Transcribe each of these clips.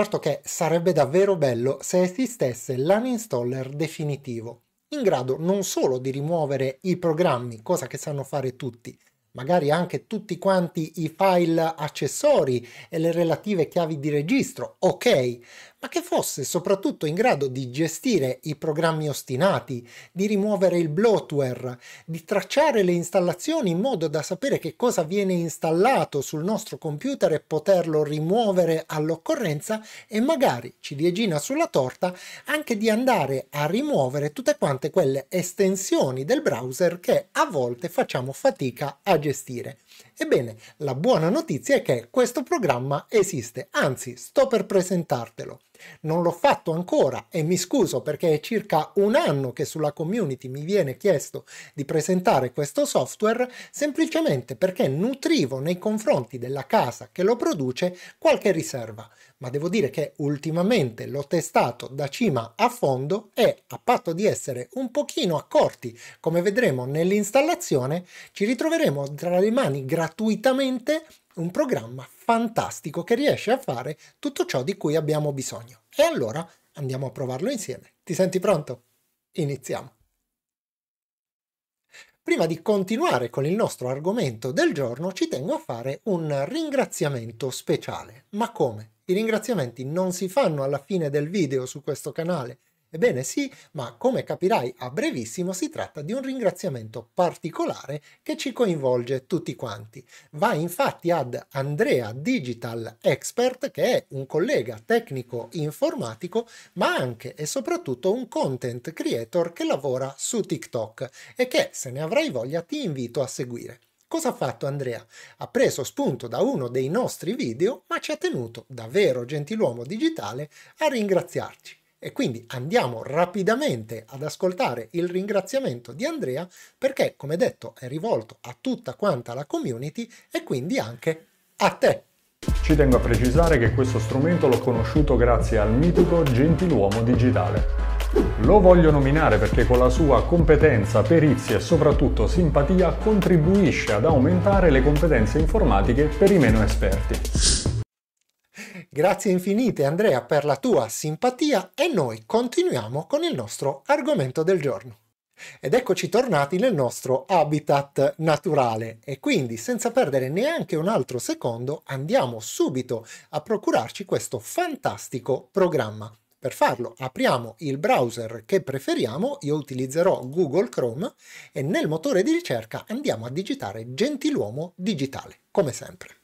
Certo che sarebbe davvero bello se esistesse l'uninstaller definitivo, in grado non solo di rimuovere i programmi, cosa che sanno fare tutti, magari anche tutti quanti i file accessori e le relative chiavi di registro, ok, ma che fosse soprattutto in grado di gestire i programmi ostinati, di rimuovere il bloatware, di tracciare le installazioni in modo da sapere che cosa viene installato sul nostro computer e poterlo rimuovere all'occorrenza e magari, ciliegina sulla torta, anche di andare a rimuovere tutte quante quelle estensioni del browser che a volte facciamo fatica a gestire. Ebbene, la buona notizia è che questo programma esiste, anzi sto per presentartelo. Non l'ho fatto ancora e mi scuso perché è circa un anno che sulla community mi viene chiesto di presentare questo software semplicemente perché nutrivo nei confronti della casa che lo produce qualche riserva ma devo dire che ultimamente l'ho testato da cima a fondo e a patto di essere un pochino accorti come vedremo nell'installazione ci ritroveremo tra le mani gratuitamente un programma fantastico che riesce a fare tutto ciò di cui abbiamo bisogno e allora andiamo a provarlo insieme ti senti pronto? iniziamo Prima di continuare con il nostro argomento del giorno ci tengo a fare un ringraziamento speciale. Ma come? I ringraziamenti non si fanno alla fine del video su questo canale, Ebbene sì, ma come capirai a brevissimo si tratta di un ringraziamento particolare che ci coinvolge tutti quanti. Va infatti ad Andrea Digital Expert che è un collega tecnico informatico ma anche e soprattutto un content creator che lavora su TikTok e che se ne avrai voglia ti invito a seguire. Cosa ha fatto Andrea? Ha preso spunto da uno dei nostri video ma ci ha tenuto, davvero gentiluomo digitale, a ringraziarci. E quindi andiamo rapidamente ad ascoltare il ringraziamento di Andrea perché, come detto, è rivolto a tutta quanta la community e quindi anche a te. Ci tengo a precisare che questo strumento l'ho conosciuto grazie al mitico Gentiluomo Digitale. Lo voglio nominare perché con la sua competenza, perizia e soprattutto simpatia contribuisce ad aumentare le competenze informatiche per i meno esperti. Grazie infinite Andrea per la tua simpatia e noi continuiamo con il nostro argomento del giorno. Ed eccoci tornati nel nostro habitat naturale e quindi senza perdere neanche un altro secondo andiamo subito a procurarci questo fantastico programma. Per farlo apriamo il browser che preferiamo, io utilizzerò Google Chrome e nel motore di ricerca andiamo a digitare Gentiluomo Digitale, come sempre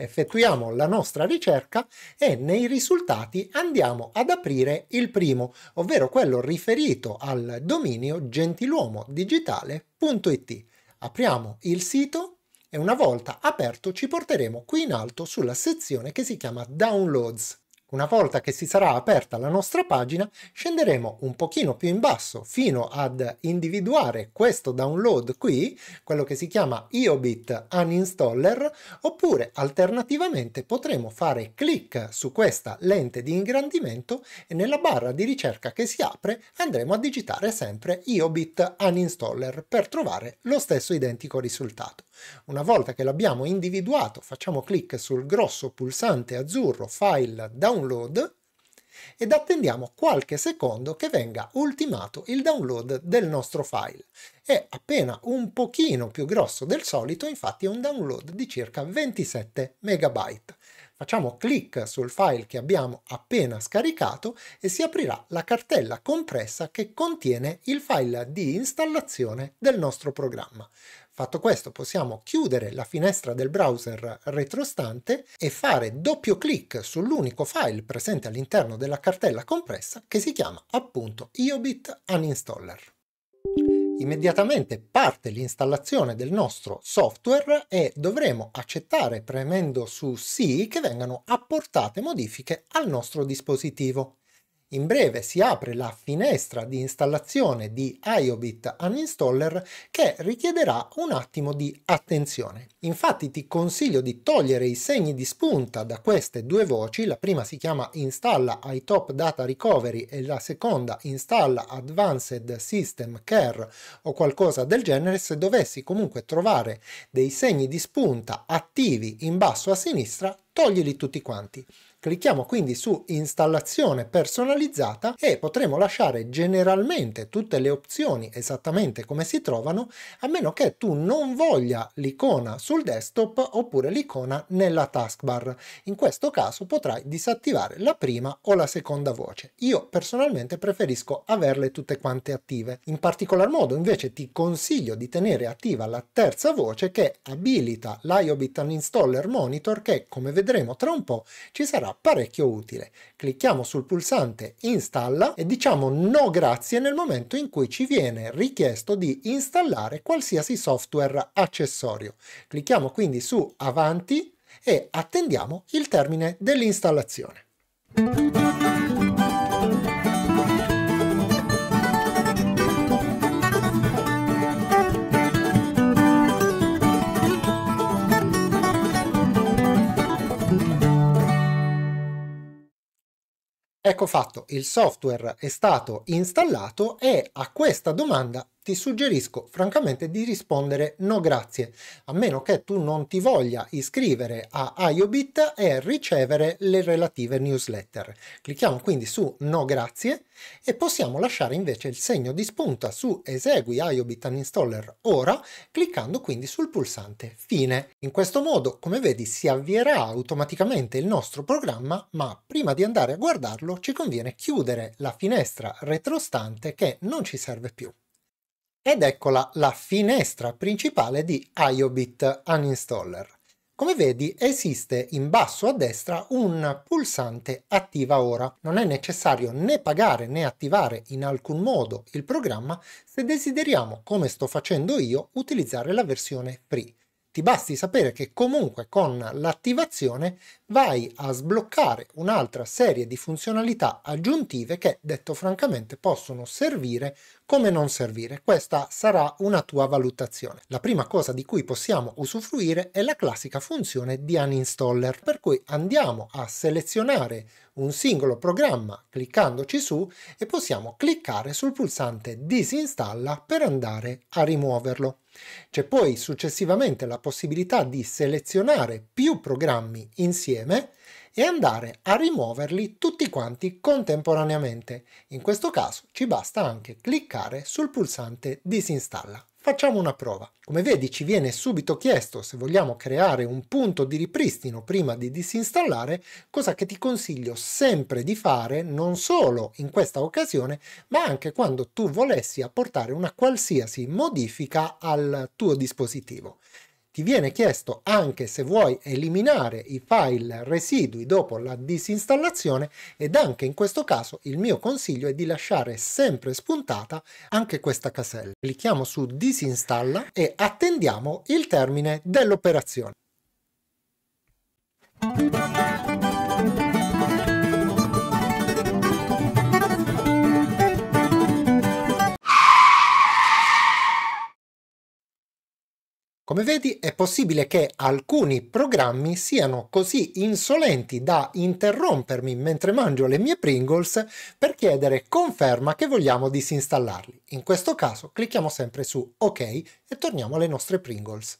effettuiamo la nostra ricerca e nei risultati andiamo ad aprire il primo, ovvero quello riferito al dominio gentiluomodigitale.it. Apriamo il sito e una volta aperto ci porteremo qui in alto sulla sezione che si chiama Downloads. Una volta che si sarà aperta la nostra pagina, scenderemo un pochino più in basso fino ad individuare questo download qui, quello che si chiama iobit uninstaller, oppure alternativamente potremo fare clic su questa lente di ingrandimento e nella barra di ricerca che si apre andremo a digitare sempre iobit uninstaller per trovare lo stesso identico risultato. Una volta che l'abbiamo individuato, facciamo clic sul grosso pulsante azzurro File Download ed attendiamo qualche secondo che venga ultimato il download del nostro file. È appena un pochino più grosso del solito, infatti è un download di circa 27 MB. Facciamo clic sul file che abbiamo appena scaricato e si aprirà la cartella compressa che contiene il file di installazione del nostro programma. Fatto questo possiamo chiudere la finestra del browser retrostante e fare doppio clic sull'unico file presente all'interno della cartella compressa che si chiama appunto iobit uninstaller. Immediatamente parte l'installazione del nostro software e dovremo accettare premendo su sì che vengano apportate modifiche al nostro dispositivo. In breve si apre la finestra di installazione di iObit Uninstaller che richiederà un attimo di attenzione. Infatti ti consiglio di togliere i segni di spunta da queste due voci, la prima si chiama Installa iTop Data Recovery e la seconda Installa Advanced System Care o qualcosa del genere, se dovessi comunque trovare dei segni di spunta attivi in basso a sinistra, toglili tutti quanti. Clicchiamo quindi su installazione personalizzata e potremo lasciare generalmente tutte le opzioni esattamente come si trovano a meno che tu non voglia l'icona sul desktop oppure l'icona nella taskbar. In questo caso potrai disattivare la prima o la seconda voce. Io personalmente preferisco averle tutte quante attive. In particolar modo invece ti consiglio di tenere attiva la terza voce che abilita l'iObit Installer Monitor che come vedremo tra un po' ci sarà sarà parecchio utile. Clicchiamo sul pulsante installa e diciamo no grazie nel momento in cui ci viene richiesto di installare qualsiasi software accessorio. Clicchiamo quindi su avanti e attendiamo il termine dell'installazione. Ecco fatto, il software è stato installato e a questa domanda ti suggerisco francamente di rispondere no grazie, a meno che tu non ti voglia iscrivere a IOBIT e ricevere le relative newsletter. Clicchiamo quindi su no grazie e possiamo lasciare invece il segno di spunta su esegui IOBIT uninstaller ora, cliccando quindi sul pulsante fine. In questo modo, come vedi, si avvierà automaticamente il nostro programma, ma prima di andare a guardarlo ci conviene chiudere la finestra retrostante che non ci serve più. Ed eccola la finestra principale di IOBIT Uninstaller. Come vedi esiste in basso a destra un pulsante attiva ora. Non è necessario né pagare né attivare in alcun modo il programma se desideriamo, come sto facendo io, utilizzare la versione free ti basti sapere che comunque con l'attivazione vai a sbloccare un'altra serie di funzionalità aggiuntive che, detto francamente, possono servire come non servire. Questa sarà una tua valutazione. La prima cosa di cui possiamo usufruire è la classica funzione di uninstaller, per cui andiamo a selezionare un singolo programma cliccandoci su e possiamo cliccare sul pulsante disinstalla per andare a rimuoverlo. C'è poi successivamente la possibilità di selezionare più programmi insieme e andare a rimuoverli tutti quanti contemporaneamente. In questo caso ci basta anche cliccare sul pulsante disinstalla. Facciamo una prova. Come vedi ci viene subito chiesto se vogliamo creare un punto di ripristino prima di disinstallare, cosa che ti consiglio sempre di fare non solo in questa occasione, ma anche quando tu volessi apportare una qualsiasi modifica al tuo dispositivo ti viene chiesto anche se vuoi eliminare i file residui dopo la disinstallazione ed anche in questo caso il mio consiglio è di lasciare sempre spuntata anche questa casella. Clicchiamo su disinstalla e attendiamo il termine dell'operazione. Come vedi è possibile che alcuni programmi siano così insolenti da interrompermi mentre mangio le mie Pringles per chiedere conferma che vogliamo disinstallarli. In questo caso clicchiamo sempre su OK e torniamo alle nostre Pringles.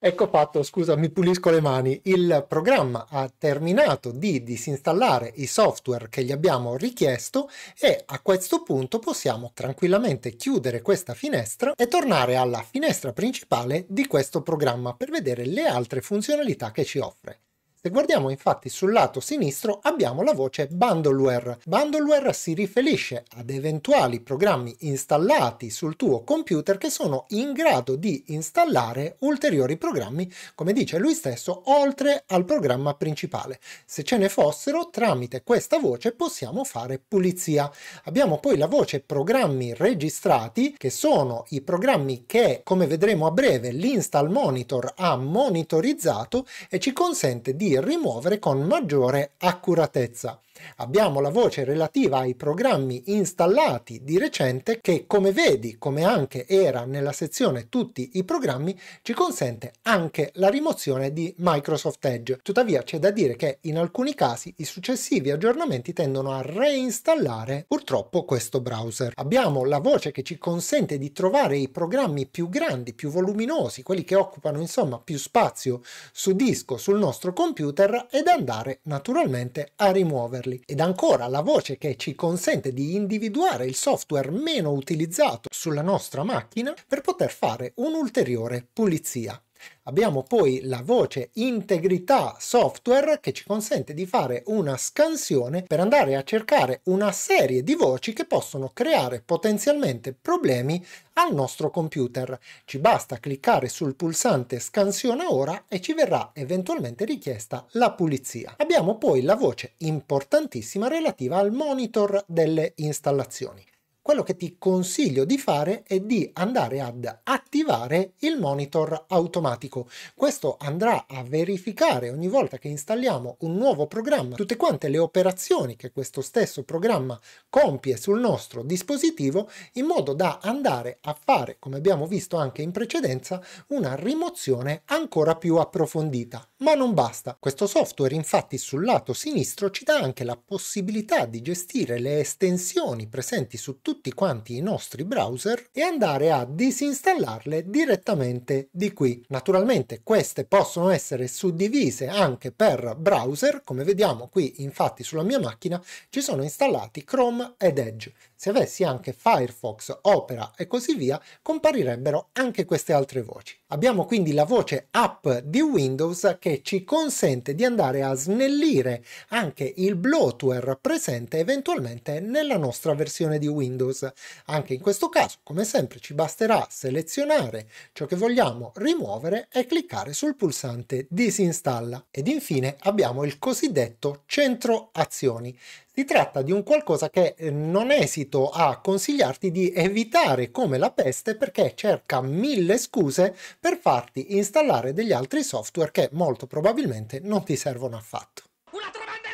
Ecco fatto, scusa, mi pulisco le mani. Il programma ha terminato di disinstallare i software che gli abbiamo richiesto e a questo punto possiamo tranquillamente chiudere questa finestra e tornare alla finestra principale di questo programma per vedere le altre funzionalità che ci offre. Se guardiamo infatti sul lato sinistro abbiamo la voce bundleware. Bundleware si riferisce ad eventuali programmi installati sul tuo computer che sono in grado di installare ulteriori programmi, come dice lui stesso, oltre al programma principale. Se ce ne fossero, tramite questa voce possiamo fare pulizia. Abbiamo poi la voce programmi registrati, che sono i programmi che, come vedremo a breve, l'install monitor ha monitorizzato e ci consente di rimuovere con maggiore accuratezza. Abbiamo la voce relativa ai programmi installati di recente che come vedi, come anche era nella sezione tutti i programmi, ci consente anche la rimozione di Microsoft Edge. Tuttavia c'è da dire che in alcuni casi i successivi aggiornamenti tendono a reinstallare purtroppo questo browser. Abbiamo la voce che ci consente di trovare i programmi più grandi, più voluminosi, quelli che occupano insomma più spazio su disco sul nostro computer ed andare naturalmente a rimuoverli utilizzarli ed ancora la voce che ci consente di individuare il software meno utilizzato sulla nostra macchina per poter fare un'ulteriore pulizia. Abbiamo poi la voce integrità software che ci consente di fare una scansione per andare a cercare una serie di voci che possono creare potenzialmente problemi al nostro computer. Ci basta cliccare sul pulsante scansione ora e ci verrà eventualmente richiesta la pulizia. Abbiamo poi la voce importantissima relativa al monitor delle installazioni quello che ti consiglio di fare è di andare ad attivare il monitor automatico. Questo andrà a verificare ogni volta che installiamo un nuovo programma tutte quante le operazioni che questo stesso programma compie sul nostro dispositivo in modo da andare a fare, come abbiamo visto anche in precedenza, una rimozione ancora più approfondita. Ma non basta. Questo software infatti sul lato sinistro ci dà anche la possibilità di gestire le estensioni presenti su tutto tutti quanti i nostri browser e andare a disinstallarle direttamente di qui. Naturalmente queste possono essere suddivise anche per browser, come vediamo qui infatti sulla mia macchina ci sono installati Chrome ed Edge. Se avessi anche Firefox, Opera e così via, comparirebbero anche queste altre voci. Abbiamo quindi la voce app di Windows che ci consente di andare a snellire anche il bloatware presente eventualmente nella nostra versione di Windows. Windows. Anche in questo caso, come sempre, ci basterà selezionare ciò che vogliamo rimuovere e cliccare sul pulsante disinstalla. Ed infine abbiamo il cosiddetto centro azioni. Si tratta di un qualcosa che eh, non esito a consigliarti di evitare come la peste perché cerca mille scuse per farti installare degli altri software che molto probabilmente non ti servono affatto. Una trovanda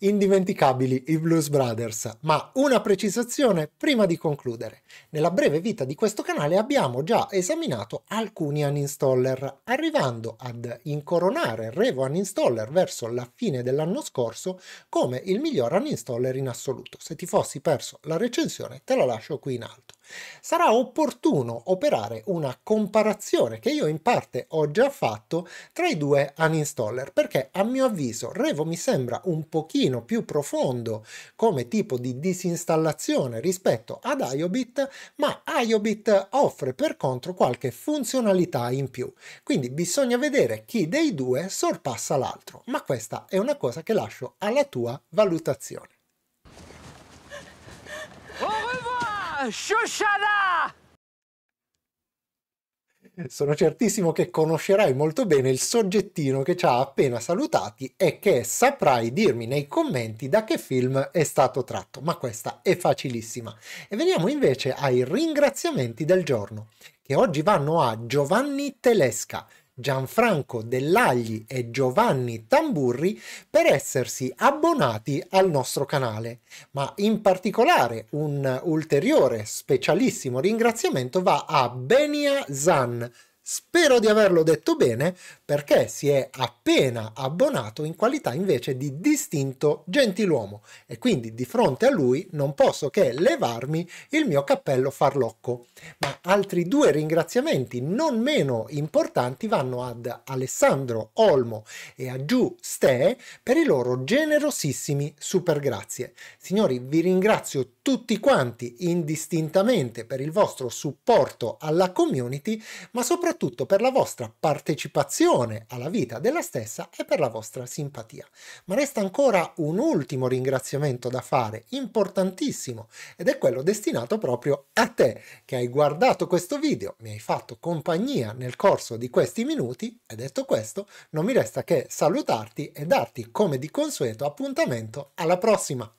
Indimenticabili i Blues Brothers, ma una precisazione prima di concludere. Nella breve vita di questo canale abbiamo già esaminato alcuni uninstaller, arrivando ad incoronare Revo Uninstaller verso la fine dell'anno scorso come il miglior uninstaller in assoluto. Se ti fossi perso la recensione te la lascio qui in alto sarà opportuno operare una comparazione che io in parte ho già fatto tra i due uninstaller perché a mio avviso Revo mi sembra un pochino più profondo come tipo di disinstallazione rispetto ad iobit ma iobit offre per contro qualche funzionalità in più quindi bisogna vedere chi dei due sorpassa l'altro ma questa è una cosa che lascio alla tua valutazione Shushana! Sono certissimo che conoscerai molto bene il soggettino che ci ha appena salutati e che saprai dirmi nei commenti da che film è stato tratto, ma questa è facilissima. E veniamo invece ai ringraziamenti del giorno, che oggi vanno a Giovanni Telesca, Gianfranco Dell'Agli e Giovanni Tamburri per essersi abbonati al nostro canale, ma in particolare un ulteriore specialissimo ringraziamento va a Benia Zan, Spero di averlo detto bene perché si è appena abbonato in qualità invece di distinto gentiluomo e quindi di fronte a lui non posso che levarmi il mio cappello farlocco. Ma altri due ringraziamenti non meno importanti vanno ad Alessandro Olmo e a Giù Ste per i loro generosissimi super grazie. Signori, vi ringrazio tutti quanti indistintamente per il vostro supporto alla community, ma soprattutto soprattutto per la vostra partecipazione alla vita della stessa e per la vostra simpatia. Ma resta ancora un ultimo ringraziamento da fare, importantissimo, ed è quello destinato proprio a te che hai guardato questo video, mi hai fatto compagnia nel corso di questi minuti e detto questo non mi resta che salutarti e darti come di consueto appuntamento alla prossima.